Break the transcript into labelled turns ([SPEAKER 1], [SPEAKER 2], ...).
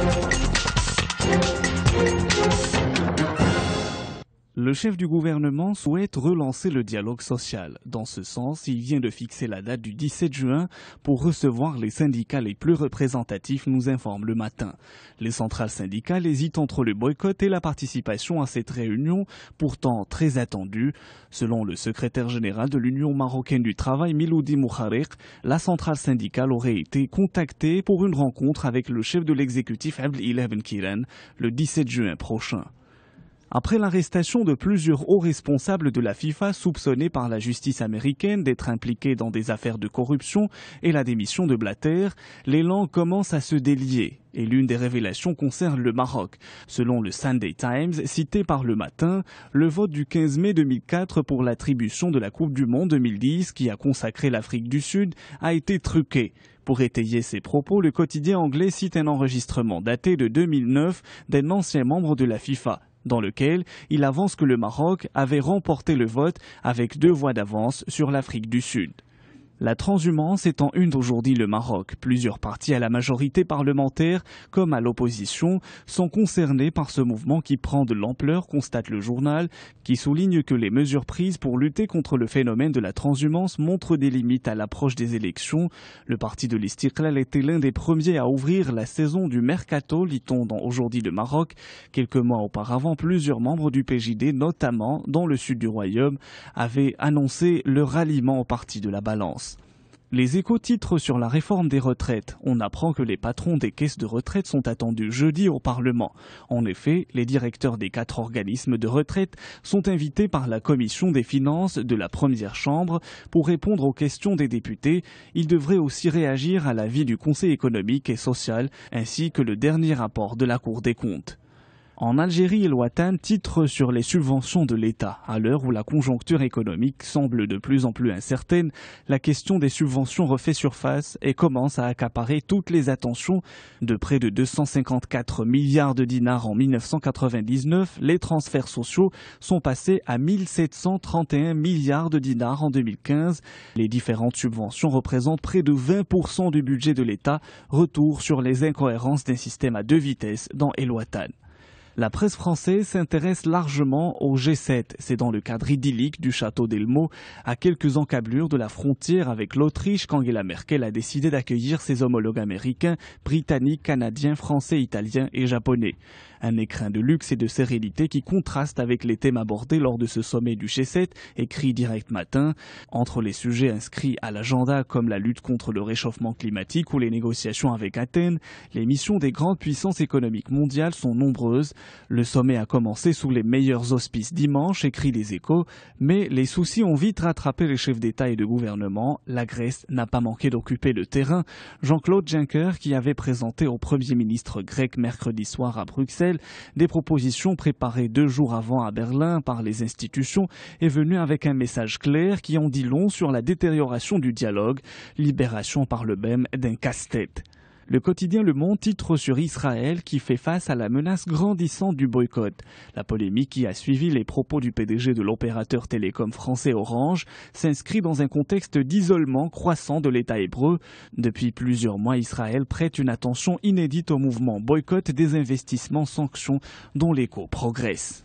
[SPEAKER 1] Thank you. Le chef du gouvernement souhaite relancer le dialogue social. Dans ce sens, il vient de fixer la date du 17 juin pour recevoir les syndicats les plus représentatifs, nous informe le matin. Les centrales syndicales hésitent entre le boycott et la participation à cette réunion, pourtant très attendue. Selon le secrétaire général de l'Union marocaine du travail, Miloudi Mouharik, la centrale syndicale aurait été contactée pour une rencontre avec le chef de l'exécutif Abdel Benkirane Kiran le 17 juin prochain après l'arrestation de plusieurs hauts responsables de la FIFA soupçonnés par la justice américaine d'être impliqués dans des affaires de corruption et la démission de Blatter, l'élan commence à se délier et l'une des révélations concerne le Maroc. Selon le Sunday Times, cité par le matin, le vote du 15 mai 2004 pour l'attribution de la Coupe du Monde 2010 qui a consacré l'Afrique du Sud a été truqué. Pour étayer ses propos, le quotidien anglais cite un enregistrement daté de 2009 d'un ancien membre de la FIFA dans lequel il avance que le Maroc avait remporté le vote avec deux voix d'avance sur l'Afrique du Sud. La transhumance étant une d'aujourd'hui le Maroc, plusieurs partis à la majorité parlementaire comme à l'opposition sont concernés par ce mouvement qui prend de l'ampleur, constate le journal, qui souligne que les mesures prises pour lutter contre le phénomène de la transhumance montrent des limites à l'approche des élections. Le parti de l'Istiklal était l'un des premiers à ouvrir la saison du mercato, lit-on dans aujourd'hui le Maroc. Quelques mois auparavant, plusieurs membres du PJD, notamment dans le sud du royaume, avaient annoncé le ralliement au parti de la balance. Les échos titres sur la réforme des retraites. On apprend que les patrons des caisses de retraite sont attendus jeudi au Parlement. En effet, les directeurs des quatre organismes de retraite sont invités par la Commission des finances de la première chambre pour répondre aux questions des députés. Ils devraient aussi réagir à l'avis du Conseil économique et social ainsi que le dernier rapport de la Cour des comptes. En Algérie lointaine, titre sur les subventions de l'État. À l'heure où la conjoncture économique semble de plus en plus incertaine, la question des subventions refait surface et commence à accaparer toutes les attentions. De près de 254 milliards de dinars en 1999, les transferts sociaux sont passés à 1731 milliards de dinars en 2015. Les différentes subventions représentent près de 20% du budget de l'État. Retour sur les incohérences d'un système à deux vitesses dans Eloatane la presse française s'intéresse largement au G7. C'est dans le cadre idyllique du château d'Elmo, à quelques encablures de la frontière avec l'Autriche, qu'Angela Merkel a décidé d'accueillir ses homologues américains, britanniques, canadiens, français, italiens et japonais. Un écrin de luxe et de sérénité qui contraste avec les thèmes abordés lors de ce sommet du G7, écrit direct matin. Entre les sujets inscrits à l'agenda comme la lutte contre le réchauffement climatique ou les négociations avec Athènes, les missions des grandes puissances économiques mondiales sont nombreuses, le sommet a commencé sous les meilleurs auspices dimanche, écrit les échos, mais les soucis ont vite rattrapé les chefs d'État et de gouvernement. La Grèce n'a pas manqué d'occuper le terrain. Jean-Claude Juncker, qui avait présenté au Premier ministre grec mercredi soir à Bruxelles des propositions préparées deux jours avant à Berlin par les institutions, est venu avec un message clair qui en dit long sur la détérioration du dialogue, libération par le BEM d'un casse-tête. Le quotidien Le Monde titre sur Israël qui fait face à la menace grandissante du boycott. La polémique qui a suivi les propos du PDG de l'opérateur télécom français Orange s'inscrit dans un contexte d'isolement croissant de l'État hébreu. Depuis plusieurs mois, Israël prête une attention inédite au mouvement boycott des investissements sanctions dont l'écho progresse.